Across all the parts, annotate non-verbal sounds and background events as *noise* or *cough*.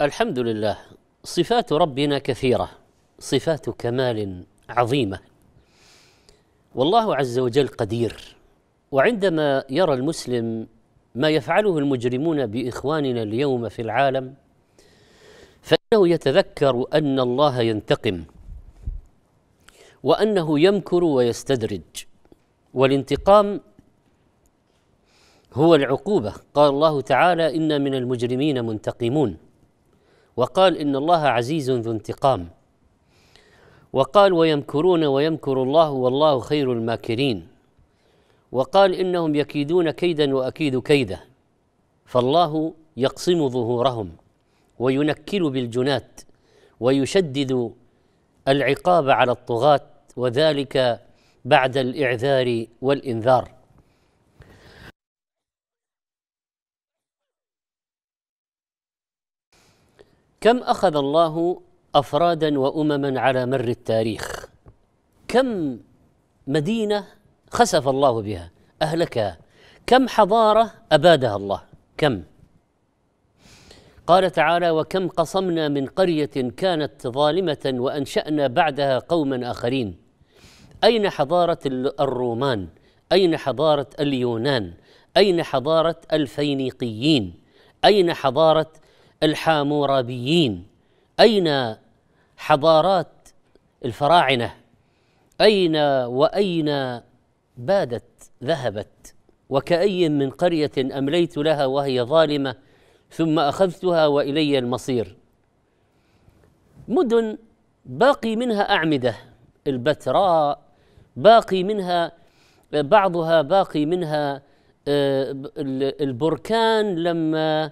الحمد لله صفات ربنا كثيره صفات كمال عظيمه والله عز وجل قدير وعندما يرى المسلم ما يفعله المجرمون باخواننا اليوم في العالم فانه يتذكر ان الله ينتقم وانه يمكر ويستدرج والانتقام هو العقوبه قال الله تعالى ان من المجرمين منتقمون وقال إن الله عزيز ذو انتقام وقال ويمكرون ويمكر الله والله خير الماكرين وقال إنهم يكيدون كيدا وأكيد كيدا فالله يقصم ظهورهم وينكل بالجنات ويشدد العقاب على الطغاة وذلك بعد الإعذار والإنذار كم اخذ الله افرادا وامما على مر التاريخ كم مدينه خسف الله بها اهلكها كم حضاره ابادها الله كم قال تعالى وكم قصمنا من قريه كانت ظالمه وانشانا بعدها قوما اخرين اين حضاره الرومان اين حضاره اليونان اين حضاره الفينيقيين اين حضاره الحامورابيين أين حضارات الفراعنة أين وأين بادت ذهبت وكأي من قرية أمليت لها وهي ظالمة ثم أخذتها وإلي المصير مدن باقي منها أعمدة البتراء باقي منها بعضها باقي منها آه، البركان لما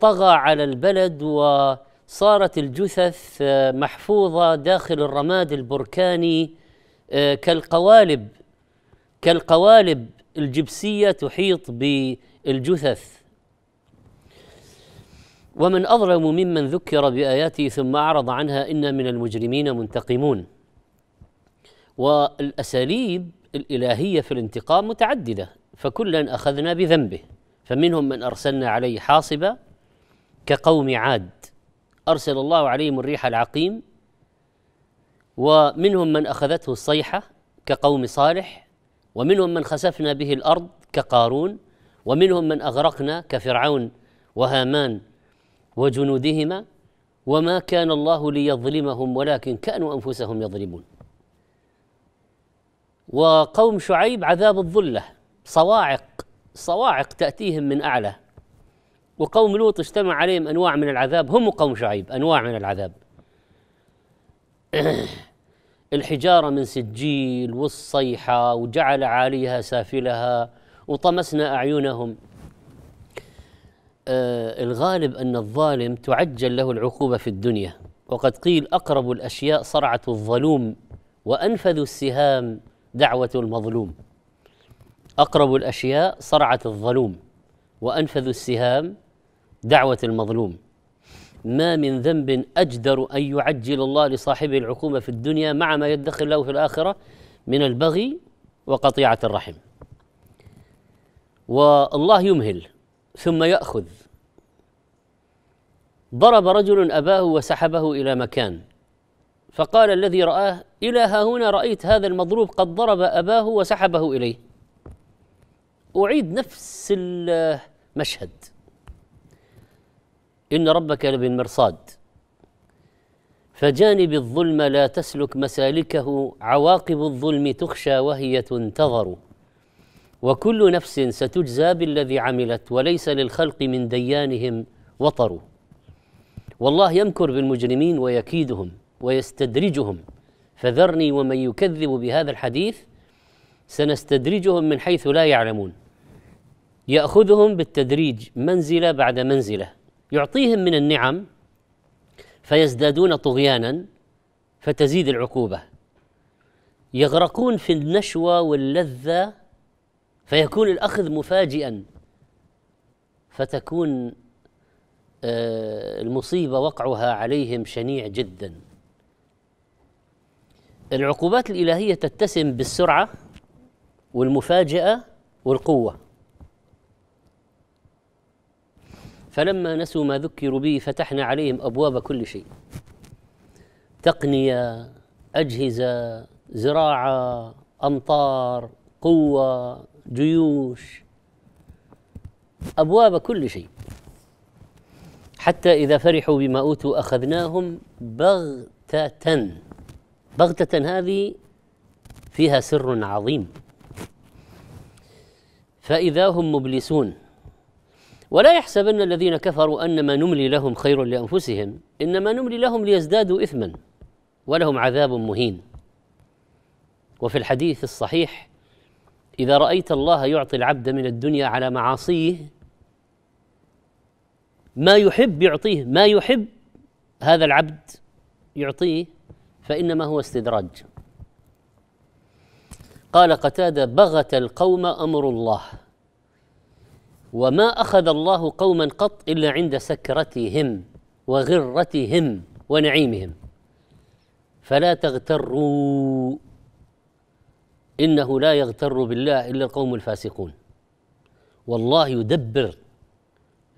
طغى على البلد وصارت الجثث آه، محفوظه داخل الرماد البركاني آه، كالقوالب كالقوالب الجبسيه تحيط بالجثث ومن اظلم ممن ذكر باياته ثم اعرض عنها انا من المجرمين منتقمون والاساليب الالهيه في الانتقام متعدده فكلا اخذنا بذنبه فمنهم من أرسلنا عليه حاصبا كقوم عاد أرسل الله عليهم الريح العقيم ومنهم من أخذته الصيحة كقوم صالح ومنهم من خسفنا به الأرض كقارون ومنهم من أغرقنا كفرعون وهامان وجنودهما وما كان الله ليظلمهم ولكن كانوا أنفسهم يظلمون وقوم شعيب عذاب الظلة صواعق صواعق تأتيهم من أعلى وقوم لوط اجتمع عليهم أنواع من العذاب هم وقوم شعيب أنواع من العذاب *clears throat* الحجارة من سجيل والصيحة وجعل عاليها سافلها وطمسنا أعينهم آه الغالب أن الظالم تعجل له العقوبة في الدنيا وقد قيل أقرب الأشياء صرعة الظلوم وأنفذ السهام دعوة المظلوم أقرب الأشياء صرعة الظلوم وأنفذ السهام دعوة المظلوم ما من ذنب أجدر أن يعجل الله لصاحبه العقوبة في الدنيا مع ما يدخر له في الآخرة من البغي وقطيعة الرحم والله يمهل ثم يأخذ ضرب رجل أباه وسحبه إلى مكان فقال الذي رآه إلى ها هنا رأيت هذا المضروب قد ضرب أباه وسحبه إليه أعيد نفس المشهد إن ربك لبالمرصاد فجانب الظلم لا تسلك مسالكه عواقب الظلم تخشى وهي تنتظر وكل نفس ستجزى بالذي عملت وليس للخلق من ديانهم وطر والله يمكر بالمجرمين ويكيدهم ويستدرجهم فذرني ومن يكذب بهذا الحديث سنستدرجهم من حيث لا يعلمون ياخذهم بالتدريج منزله بعد منزله يعطيهم من النعم فيزدادون طغيانا فتزيد العقوبه يغرقون في النشوه واللذه فيكون الاخذ مفاجئا فتكون آه، المصيبه وقعها عليهم شنيع جدا العقوبات الالهيه تتسم بالسرعه والمفاجاه والقوه فلما نسوا ما ذكروا به فتحنا عليهم ابواب كل شيء تقنيه اجهزه زراعه امطار قوه جيوش ابواب كل شيء حتى اذا فرحوا بما اوتوا اخذناهم بغته بغته هذه فيها سر عظيم فاذا هم مبلسون ولا يحسبن الذين كفروا أن ما نملي لهم خير لأنفسهم إنما نملي لهم ليزدادوا إثما ولهم عذاب مهين وفي الحديث الصحيح إذا رأيت الله يعطي العبد من الدنيا على معاصيه ما يحب يعطيه ما يحب هذا العبد يعطيه فإنما هو استدراج قال قتادة بغت القوم أمر الله وما اخذ الله قوما قط الا عند سكرتهم وغرتهم ونعيمهم فلا تغتروا انه لا يغتر بالله الا القوم الفاسقون والله يدبر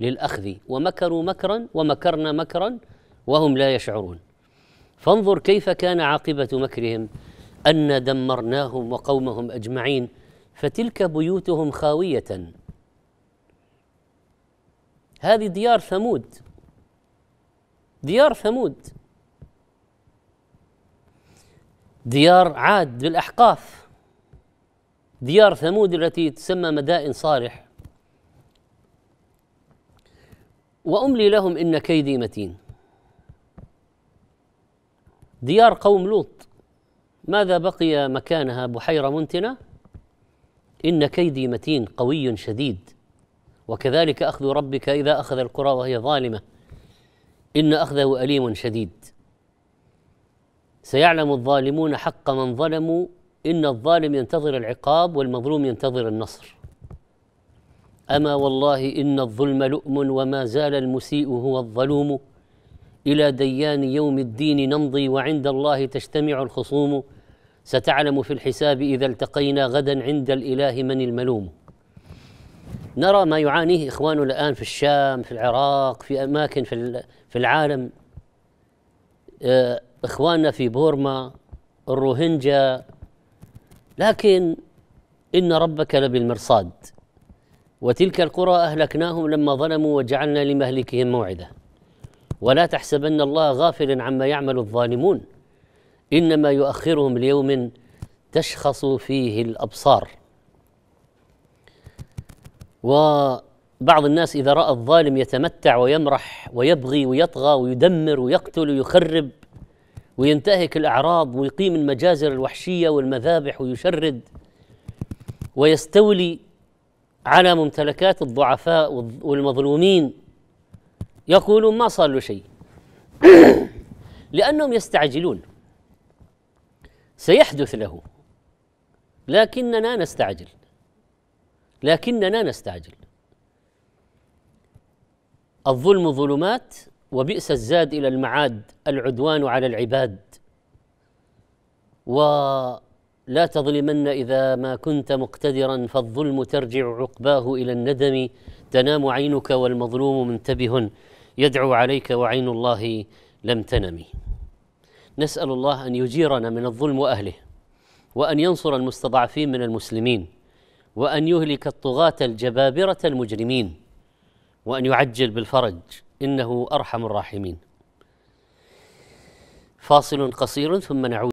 للاخذ ومكروا مكرا ومكرنا مكرا وهم لا يشعرون فانظر كيف كان عاقبه مكرهم ان دمرناهم وقومهم اجمعين فتلك بيوتهم خاويه هذه ديار ثمود ديار ثمود ديار عاد بالأحقاف ديار ثمود التي تسمى مدائن صارح وأملي لهم إن كيدي متين ديار قوم لوط ماذا بقي مكانها بحيرة منتنة إن كيدي متين قوي شديد وكذلك أخذ ربك إذا أخذ القرى وهي ظالمة إن أخذه أليم شديد سيعلم الظالمون حق من ظلموا إن الظالم ينتظر العقاب والمظلوم ينتظر النصر أما والله إن الظلم لؤم وما زال المسيء هو الظلوم إلى ديان يوم الدين نمضي وعند الله تجتمع الخصوم ستعلم في الحساب إذا التقينا غدا عند الإله من الملوم نرى ما يعانيه إخواننا الآن في الشام في العراق في أماكن في في العالم آه، إخواننا في بورما الروهنجا لكن إن ربك لبالمرصاد وتلك القرى أهلكناهم لما ظلموا وجعلنا لمهلكهم موعدا ولا تحسبن الله غافلا عما يعمل الظالمون إنما يؤخرهم ليوم تشخص فيه الأبصار وبعض الناس إذا رأى الظالم يتمتع ويمرح ويبغي ويطغى ويدمر ويقتل ويخرب وينتهك الأعراض ويقيم المجازر الوحشية والمذابح ويشرد ويستولي على ممتلكات الضعفاء والمظلومين يقولون ما صار له شيء *coughs* لأنهم يستعجلون سيحدث له لكننا نستعجل لكننا نستعجل الظلم ظلمات وبئس الزاد الى المعاد العدوان على العباد ولا تظلمن اذا ما كنت مقتدرا فالظلم ترجع عقباه الى الندم تنام عينك والمظلوم منتبه يدعو عليك وعين الله لم تنم نسال الله ان يجيرنا من الظلم واهله وان ينصر المستضعفين من المسلمين وأن يهلك الطغاة الجبابرة المجرمين وأن يعجل بالفرج إنه أرحم الراحمين فاصل قصير ثم نعود